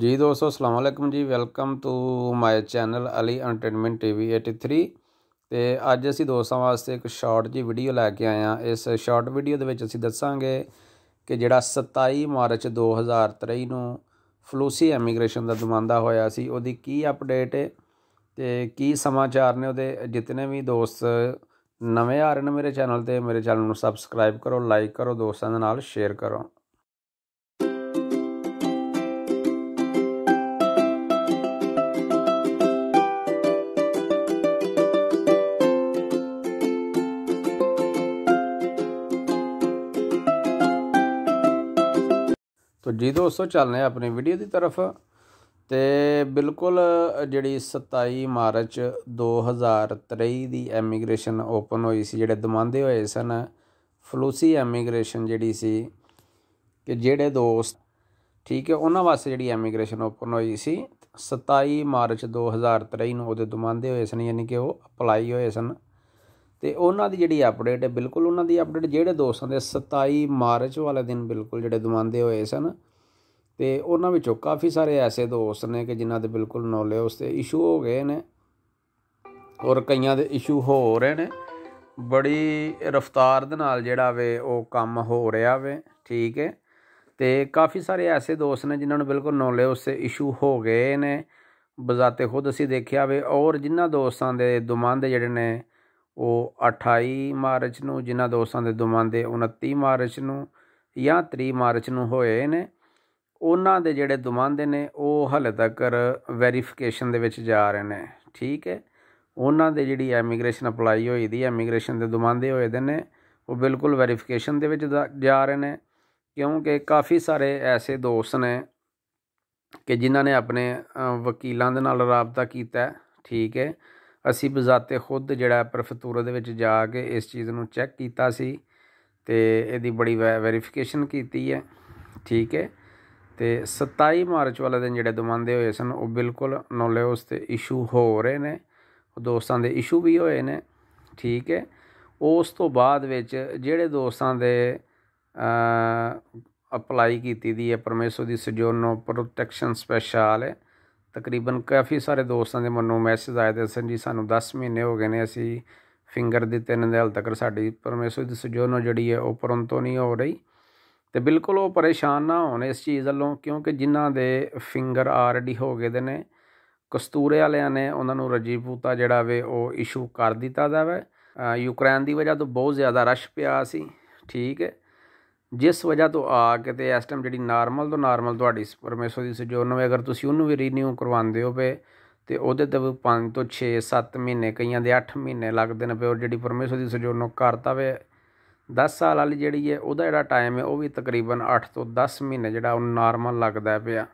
ਜੀ ਦੋਸਤੋ ਅਸਲਾਮ ਵਾਲੇਕਮ ਜੀ welcome to my channel Ali entertainment TV 83 ਤੇ ਅੱਜ ਅਸੀਂ ਦੋਸਤਾਂ ਵਾਸਤੇ ਇੱਕ ਸ਼ਾਰਟ ਜੀ ਵੀਡੀਓ ਲੈ ਕੇ ਆਏ ਆ ਇਸ ਸ਼ਾਰਟ ਵੀਡੀਓ ਦੇ ਵਿੱਚ ਅਸੀਂ ਦੱਸਾਂਗੇ ਕਿ ਜਿਹੜਾ 27 ਮਾਰਚ 2023 ਨੂੰ ਫਲੂਸੀ ਇਮੀਗ੍ਰੇਸ਼ਨ ਦਾ ਦਮਾਂਦਾ ਹੋਇਆ ਸੀ ਉਹਦੀ ਕੀ ਅਪਡੇਟ ਹੈ ਤੇ ਕੀ ਸਮਾਚਾਰ ਨੇ ਉਹਦੇ ਜਿੰਨੇ ਵੀ ਦੋਸਤ ਨਵੇਂ ਆ ਰਹੇ ਨੇ ਮੇਰੇ ਚੈਨਲ ਤੇ ਮੇਰੇ ਚੈਨਲ ਨੂੰ ਸਬਸਕ੍ਰਾਈਬ ਕਰੋ ਲਾਈਕ ਕਰੋ ਦੋਸਤਾਂ ਦੇ ਨਾਲ ਸ਼ੇਅਰ ਕਰੋ ਤੋ ਜੀ ਦੋਸਤੋ ਚੱਲਨੇ ਆਪਣੀ ਵੀਡੀਓ ਦੀ ਤਰਫ ਤੇ ਬਿਲਕੁਲ ਜਿਹੜੀ 27 ਮਾਰਚ 2023 ਦੀ ਐਮੀਗ੍ਰੇਸ਼ਨ ਓਪਨ ਹੋਈ ਸੀ ਜਿਹੜੇ ਦਮਾਂਦੇ ਹੋਏ ਸਨ ਫਲੂਸੀ ਐਮੀਗ੍ਰੇਸ਼ਨ ਜਿਹੜੀ ਸੀ ਕਿ ਜਿਹੜੇ ਦੋਸਤ ਠੀਕ ਹੈ ਉਹਨਾਂ ਵਾਸਤੇ ਜਿਹੜੀ ਐਮੀਗ੍ਰੇਸ਼ਨ ਓਪਨ ਹੋਈ ਸੀ 27 ਮਾਰਚ 2023 ਨੂੰ ਉਹਦੇ ਦਮਾਂਦੇ ਹੋਏ ਸਨ ਯਾਨੀ ਕਿ ਉਹ ਅਪਲਾਈ ਹੋਏ ਸਨ ਤੇ ਉਹਨਾਂ ਦੀ ਜਿਹੜੀ ਅਪਡੇਟ ਹੈ ਬਿਲਕੁਲ ਉਹਨਾਂ ਦੀ ਅਪਡੇਟ ਜਿਹੜੇ ਦੋਸਤਾਂ ਦੇ 27 ਮਾਰਚ ਵਾਲੇ ਦਿਨ ਬਿਲਕੁਲ ਜਿਹੜੇ ਦਵਾਂਦੇ ਹੋਏ ਸਨ ਤੇ ਉਹਨਾਂ ਵਿੱਚੋਂ ਕਾਫੀ ਸਾਰੇ ਐਸੇ ਦੋਸਤ ਨੇ ਕਿ ਜਿਨ੍ਹਾਂ ਦੇ ਬਿਲਕੁਲ ਨੌਲੇਜ ਤੇ ਇਸ਼ੂ ਹੋ ਗਏ ਨੇ ਔਰ ਕਈਆਂ ਦੇ ਇਸ਼ੂ ਹੋ ਰਹੇ ਨੇ ਬੜੀ ਰਫਤਾਰ ਦੇ ਨਾਲ ਜਿਹੜਾ ਵੇ ਉਹ ਕੰਮ ਹੋ ਰਿਹਾ ਵੇ ਠੀਕ ਹੈ ਤੇ ਕਾਫੀ ਸਾਰੇ ਐਸੇ ਦੋਸਤ ਨੇ ਜਿਨ੍ਹਾਂ ਨੂੰ ਬਿਲਕੁਲ ਨੌਲੇਜ ਤੇ ਇਸ਼ੂ ਹੋ ਗਏ ਨੇ ਬਜ਼ਾਤੇ ਖੁਦ ਅਸੀਂ ਦੇਖਿਆ ਵੇ ਔਰ ਜਿਨ੍ਹਾਂ ਦੋਸਤਾਂ ਦੇ ਦੁਮੰਦ ਜਿਹੜੇ ਨੇ ਉਹ 28 ਮਾਰਚ ਨੂੰ ਜਿਨ੍ਹਾਂ ਦੋਸਤਾਂ ਦੇ ਦੁਮਾਂਦੇ 29 ਮਾਰਚ ਨੂੰ ਜਾਂ 30 ਮਾਰਚ ਨੂੰ ਹੋਏ ਨੇ ਉਹਨਾਂ ਦੇ ਜਿਹੜੇ ਦੁਮਾਂਦੇ ਨੇ ਉਹ ਹਲੇ ਤੱਕ ਵੈਰੀਫਿਕੇਸ਼ਨ ਦੇ ਵਿੱਚ ਜਾ ਰਹੇ ਨੇ ਠੀਕ ਹੈ ਉਹਨਾਂ ਦੇ ਜਿਹੜੀ ਇਮੀਗ੍ਰੇਸ਼ਨ ਅਪਲਾਈ ਹੋਈ ਦੀ ਇਮੀਗ੍ਰੇਸ਼ਨ ਦੇ ਦੁਮਾਂਦੇ ਹੋਏ ਦੇ ਨੇ ਉਹ ਬਿਲਕੁਲ ਵੈਰੀਫਿਕੇਸ਼ਨ ਦੇ ਵਿੱਚ ਜਾ ਰਹੇ ਨੇ ਕਿਉਂਕਿ ਕਾਫੀ ਸਾਰੇ ਐਸੇ ਦੋਸਤ ਨੇ ਕਿ ਜਿਨ੍ਹਾਂ ਨੇ ਆਪਣੇ ਵਕੀਲਾਂ ਦੇ ਨਾਲ ਰਾਬਤਾ ਕੀਤਾ ਠੀਕ ਹੈ ਅਸੀਂ ਬਜ਼ਾਤੇ ਖੁਦ ਜਿਹੜਾ ਪ੍ਰਫਤੂਰਾ ਦੇ ਵਿੱਚ ਜਾ ਕੇ ਇਸ ਚੀਜ਼ ਨੂੰ ਚੈੱਕ ਕੀਤਾ ਸੀ ਤੇ ਇਹਦੀ ਬੜੀ ਵੈਰੀਫਿਕੇਸ਼ਨ ਕੀਤੀ ਹੈ ਠੀਕ ਹੈ ਤੇ 27 ਮਾਰਚ ਵਾਲੇ ਦਿਨ ਜਿਹੜੇ ਦਮਾਂਦੇ ਹੋਏ ਸਨ ਉਹ ਬਿਲਕੁਲ ਨੋਲੇ ਉਸ ਤੇ ਇਸ਼ੂ ਹੋ ਰਹੇ ਨੇ ਉਹ ਦੋਸਤਾਂ ਦੇ ਇਸ਼ੂ ਵੀ ਹੋਏ ਨੇ ਠੀਕ ਹੈ ਉਸ ਤੋਂ ਬਾਅਦ ਵਿੱਚ ਜਿਹੜੇ ਦੋਸਤਾਂ ਦੇ ਅ ਅਪਲਾਈ ਕੀਤੀ ਦੀ ਹੈ ਪਰਮੇਸ਼ਰ ਦੀ ਸਜੋਨੋ ਪ੍ਰੋਟੈਕਸ਼ਨ ਸਪੈਸ਼ਲ ਹੈ ਤਕਰੀਬਨ ਕਾਫੀ ਸਾਰੇ ਦੋਸਤਾਂ ਦੇ ਮਨੋਂ ਮੈਸੇਜ ਆਏ ਤੇ ਸਨ ਜੀ ਸਾਨੂੰ 10 ਮਹੀਨੇ ਹੋ ਗਏ ਨੇ ਅਸੀਂ ਫਿੰਗਰ ਦੇ ਤਿੰਨ ਦੇ ਹਾਲ ਤੱਕ ਸਾਡੀ ਪਰਮੇਸ਼ਰ ਦੀ ਸਜੋਨੋ ਜਿਹੜੀ ਹੈ ਉਹ ਤੋਂ ਨਹੀਂ ਹੋ ਰਹੀ ਤੇ ਬਿਲਕੁਲ ਉਹ ਪਰੇਸ਼ਾਨ ਨਾ ਹੋਣ ਇਸ ਚੀਜ਼ ਵੱਲੋਂ ਕਿਉਂਕਿ ਜਿਨ੍ਹਾਂ ਦੇ ਫਿੰਗਰ ਆਲਰੇਡੀ ਹੋ ਗਏ ਦੇ ਨੇ ਕਸਤੂਰੇ ਵਾਲਿਆਂ ਨੇ ਉਹਨਾਂ ਨੂੰ ਰਜੀਪੂਤਾ ਜਿਹੜਾ ਵੇ ਉਹ ਇਸ਼ੂ ਕਰ ਦਿੱਤਾ ਜਾਵੇ ਯੂਕਰੇਨ ਦੀ ਵਜ੍ਹਾ ਤੋਂ ਬਹੁਤ ਜ਼ਿਆਦਾ ਰਸ਼ ਪਿਆ ਸੀ ਠੀਕ ਹੈ ਜਿਸ ਵਜ੍ਹਾ ਤੋਂ ਆ ਕੇ ਤੇ ਇਸ ਟਾਈਮ ਜਿਹੜੀ ਨਾਰਮਲ ਤੋਂ ਨਾਰਮਲ ਤੁਹਾਡੀ ਪਰਮੇਸ਼ਰ ਦੀ ਸਜੋਨ ਹੋਵੇ ਅਗਰ ਤੁਸੀਂ ਉਹਨੂੰ ਵੀ ਰੀਨਿਊ ਕਰਵਾਉਂਦੇ ਹੋ ਪਏ ਤੇ ਉਹਦੇ ਤੇ 5 ਤੋਂ 6 7 ਮਹੀਨੇ ਕਈਆਂ ਦੇ 8 ਮਹੀਨੇ ਲੱਗਦੇ ਨੇ ਪਏ ਉਹ ਜਿਹੜੀ ਪਰਮੇਸ਼ਰ ਦੀ ਨੂੰ ਕਰਤਾ ਵੇ 10 ਸਾਲ ਵਾਲੀ ਜਿਹੜੀ ਹੈ ਉਹਦਾ ਜਿਹੜਾ ਟਾਈਮ ਹੈ ਉਹ ਵੀ ਤਕਰੀਬਨ 8 ਤੋਂ 10 ਮਹੀਨੇ ਜਿਹੜਾ ਉਹ ਨਾਰਮਲ ਲੱਗਦਾ ਪਿਆ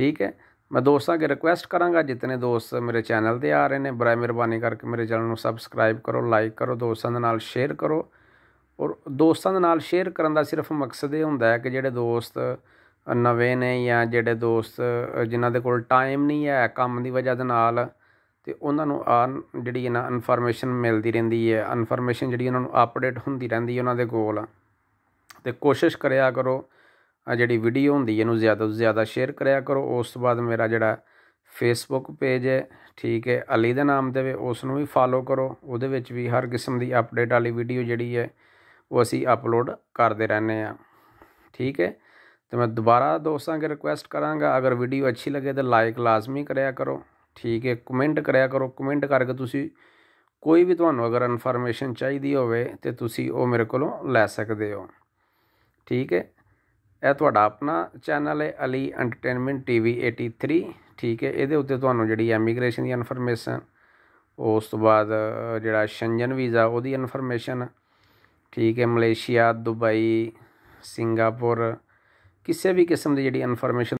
ਠੀਕ ਹੈ ਮੈਂ ਦੋਸਤਾਂ ਕੇ ਰਿਕੁਐਸਟ ਕਰਾਂਗਾ ਜਿੰਨੇ ਦੋਸਤ ਮੇਰੇ ਚੈਨਲ ਤੇ ਆ ਰਹੇ ਨੇ ਬੜਾ ਮਿਹਰਬਾਨੀ ਕਰਕੇ ਮੇਰੇ ਚੈਨਲ ਨੂੰ ਸਬਸਕ੍ਰਾਈਬ ਕਰੋ ਲਾਈਕ ਕਰੋ ਦੋਸਤਾਂ ਦੇ ਨਾਲ ਸ਼ੇਅਰ ਕਰੋ ਔਰ ਦੋਸਤਾਂ ਦੇ ਨਾਲ ਸ਼ੇਅਰ ਕਰਨ ਦਾ ਸਿਰਫ ਮਕਸਦ ਇਹ ਹੁੰਦਾ ਹੈ ਕਿ ਜਿਹੜੇ ਦੋਸਤ ਨਵੇਂ ਨੇ ਜਾਂ ਜਿਹੜੇ ਦੋਸਤ ਜਿਨ੍ਹਾਂ ਦੇ ਕੋਲ ਟਾਈਮ ਨਹੀਂ ਹੈ ਕੰਮ ਦੀ ਵਜ੍ਹਾ ਦੇ ਨਾਲ ਤੇ ਉਹਨਾਂ ਨੂੰ ਆ ਜਿਹੜੀ ਇਹਨਾਂ ਇਨਫੋਰਮੇਸ਼ਨ ਮਿਲਦੀ ਰਹਿੰਦੀ ਹੈ ਇਨਫੋਰਮੇਸ਼ਨ ਜਿਹੜੀ ਉਹਨਾਂ ਨੂੰ ਅਪਡੇਟ ਹੁੰਦੀ ਰਹਿੰਦੀ ਹੈ ਉਹਨਾਂ ਦੇ ਕੋਲ ਤੇ ਕੋਸ਼ਿਸ਼ ਕਰਿਆ ਕਰੋ ਜਿਹੜੀ ਵੀਡੀਓ ਹੁੰਦੀ ਹੈ ਇਹਨੂੰ ਜ਼ਿਆਦਾ ਤੋਂ ਜ਼ਿਆਦਾ ਸ਼ੇਅਰ ਕਰਿਆ ਕਰੋ ਉਸ ਤੋਂ ਬਾਅਦ ਮੇਰਾ ਜਿਹੜਾ ਫੇਸਬੁੱਕ ਪੇਜ ਹੈ ਠੀਕ ਹੈ ਅਲੀ ਦੇ ਨਾਮ ਦੇ ਵੇ ਉਸ ਨੂੰ ਵੀ ਫਾਲੋ ਕਰੋ ਉਹਦੇ ਵਿੱਚ ਵੀ ਹਰ ਕਿਸਮ ਦੀ ਅਪਡੇਟ ਵਾਲੀ ਵੀਡੀਓ ਜਿਹੜੀ ਹੈ ਉਹ ਅਸੀਂ ਅਪਲੋਡ ਕਰਦੇ ਰਹਿੰਦੇ ਆ ਠੀਕ ਹੈ ਤੇ ਮੈਂ ਦੁਬਾਰਾ ਦੋਸਤਾਂ ਕੇ ਰਿਕੁਐਸਟ ਕਰਾਂਗਾ ਅਗਰ ਵੀਡੀਓ ਅੱਛੀ ਲੱਗੇ ਤਾਂ ਲਾਈਕ ਲਾਜ਼ਮੀ ਕਰਿਆ ਕਰੋ ਠੀਕ ਹੈ ਕਮੈਂਟ ਕਰਿਆ ਕਰੋ ਕਮੈਂਟ ਕਰਕੇ ਤੁਸੀਂ ਕੋਈ ਵੀ ਤੁਹਾਨੂੰ ਅਗਰ ਇਨਫੋਰਮੇਸ਼ਨ ਚਾਹੀਦੀ ਹੋਵੇ ਤੇ ਤੁਸੀਂ ਉਹ ਮੇਰੇ ਕੋਲੋਂ ਲੈ ਸਕਦੇ ਹੋ ਠੀਕ ਹੈ ਇਹ ਤੁਹਾਡਾ ਆਪਣਾ ਚੈਨਲ ਹੈ ਅਲੀ ਐਂਟਰਟੇਨਮੈਂਟ ਟੀਵੀ 83 ਠੀਕ ਹੈ ਇਹਦੇ ਉੱਤੇ ਤੁਹਾਨੂੰ ਜਿਹੜੀ ਇਮੀਗ੍ਰੇਸ਼ਨ ਦੀ ਇਨਫੋਰਮੇਸ਼ਨ ਉਸ ਤੋਂ ਬਾਅਦ ਜਿਹੜਾ ਸ਼ੰਜਨ ਵੀਜ਼ਾ ਉਹਦੀ ਇਨਫੋਰਮੇਸ਼ਨ ਠੀਕ ਹੈ ਮਲੇਸ਼ੀਆ ਦੁਬਈ ਸਿੰਗਾਪੁਰ ਕਿਸੇ ਵੀ ਕਿਸਮ ਦੀ ਜਿਹੜੀ ਇਨਫੋਰਮੇਸ਼ਨ